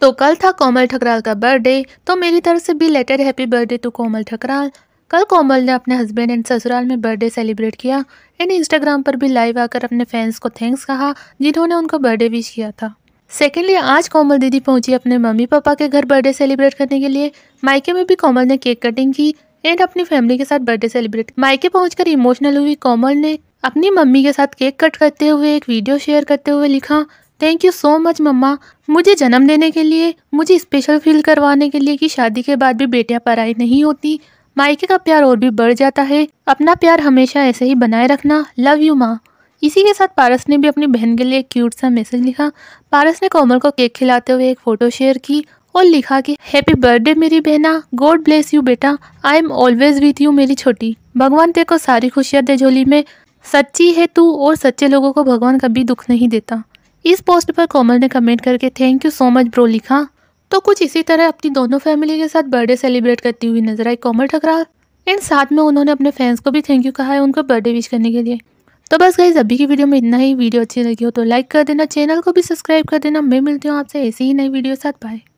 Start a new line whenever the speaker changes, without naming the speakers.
तो कल था कोमल ठकराल का बर्थडे तो मेरी तरफ से भी letter happy birthday to Komal Thakral कल कोमल ने अपने हस्बैंड एंड ससुराल में बर्थडे सेलिब्रेट किया एंड इंस्टाग्राम पर भी लाइव आकर अपने फैंस को थैंक्स कहा जिन्होंने उनको बर्थडे विश किया था सेकेंडली आज कोमल दीदी पहुंची अपने मम्मी पापा के घर बर्थडे सेलिब्रेट करने के लिए मायके में भी कोमल ने केक कटिंग की एंड अपनी फैमिली के साथ बर्थडे सेलिब्रेट मायके पहुंचकर इमोशनल हुई कोमल ने अपनी मम्मी के साथ केक कट करते हुए एक वीडियो शेयर करते हुए लिखा thank you so much mama मुझे जन्म देने के लिए मुझे स्पेशल फील करवाने के लिए कि शादी के बाद भी बेटियां पराई नहीं होती माइके का प्यार और भी बढ़ जाता है अपना प्यार हमेशा ऐसे ही बनाए रखना लव यू माँ इसी के साथ पारस ने भी अपनी बहन के लिए एक क्यूट सा मैसेज लिखा पारस ने कोमल को केक खिलाते हुए एक फ़ोटो शेयर की और लिखा कि हैप्पी बर्थडे मेरी बहना गॉड ब्लेस यू बेटा I am always with you मेरी छोटी भगवान तेरे को सारी खुशियाँ दे झोली में सच्ची है तू और सच्चे लोगों को भगवान कभी दुख नहीं देता इस पोस्ट पर कोमल ने कमेंट करके thank you so much bro लिखा तो कुछ इसी तरह अपनी दोनों फैमिली के साथ बर्थडे सेलिब्रेट करती हुई नजर आई कोमल ठकरार एंड साथ में उन्होंने अपने फैंस को भी थैंक यू कहा है उनको बर्थडे विश करने के लिए तो बस गई अभी की वीडियो में इतना ही वीडियो अच्छी लगी हो तो लाइक कर देना चैनल को भी सब्सक्राइब कर देना मैं मिलती हूँ आपसे ऐसी ही नई वीडियो साथ पाए